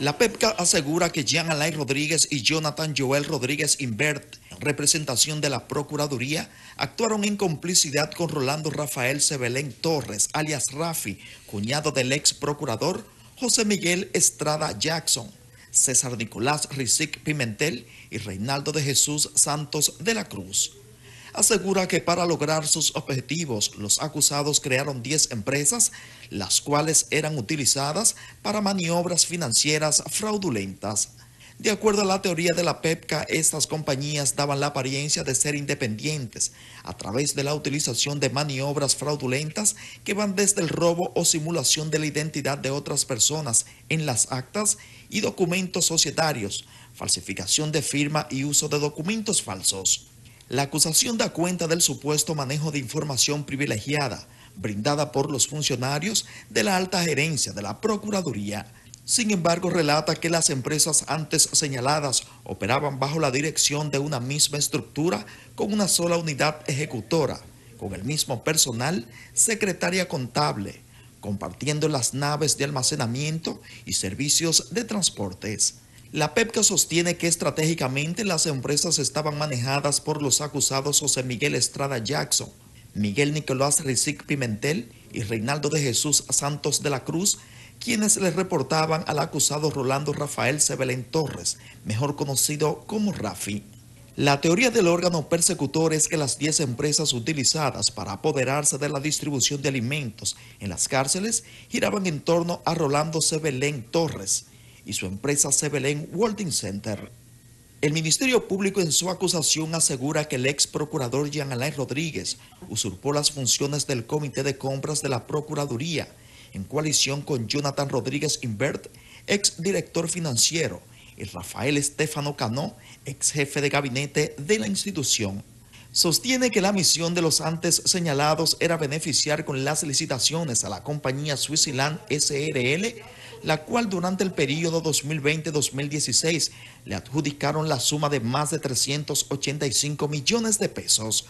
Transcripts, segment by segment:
La PEPCA asegura que Jean Alain Rodríguez y Jonathan Joel Rodríguez Invert, representación de la Procuraduría, actuaron en complicidad con Rolando Rafael Sebelén Torres, alias Rafi, cuñado del ex procurador José Miguel Estrada Jackson, César Nicolás Rizic Pimentel y Reinaldo de Jesús Santos de la Cruz. Asegura que para lograr sus objetivos, los acusados crearon 10 empresas, las cuales eran utilizadas para maniobras financieras fraudulentas. De acuerdo a la teoría de la PEPCA, estas compañías daban la apariencia de ser independientes a través de la utilización de maniobras fraudulentas que van desde el robo o simulación de la identidad de otras personas en las actas y documentos societarios, falsificación de firma y uso de documentos falsos. La acusación da cuenta del supuesto manejo de información privilegiada brindada por los funcionarios de la alta gerencia de la Procuraduría. Sin embargo, relata que las empresas antes señaladas operaban bajo la dirección de una misma estructura con una sola unidad ejecutora, con el mismo personal, secretaria contable, compartiendo las naves de almacenamiento y servicios de transportes. La PEPCA sostiene que estratégicamente las empresas estaban manejadas por los acusados José Miguel Estrada Jackson, Miguel Nicolás Rizic Pimentel y Reinaldo de Jesús Santos de la Cruz, quienes le reportaban al acusado Rolando Rafael Sebelén Torres, mejor conocido como Rafi. La teoría del órgano persecutor es que las 10 empresas utilizadas para apoderarse de la distribución de alimentos en las cárceles giraban en torno a Rolando Sebelén Torres y su empresa Sebelén Worlding Center. El Ministerio Público en su acusación asegura que el ex procurador Jean Alain Rodríguez usurpó las funciones del Comité de Compras de la Procuraduría en coalición con Jonathan Rodríguez Invert, ex director financiero, y Rafael Estefano Cano, ex jefe de gabinete de la institución. Sostiene que la misión de los antes señalados era beneficiar con las licitaciones a la compañía Switzerland SRL la cual durante el periodo 2020-2016 le adjudicaron la suma de más de 385 millones de pesos.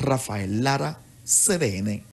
Rafael Lara, CDN.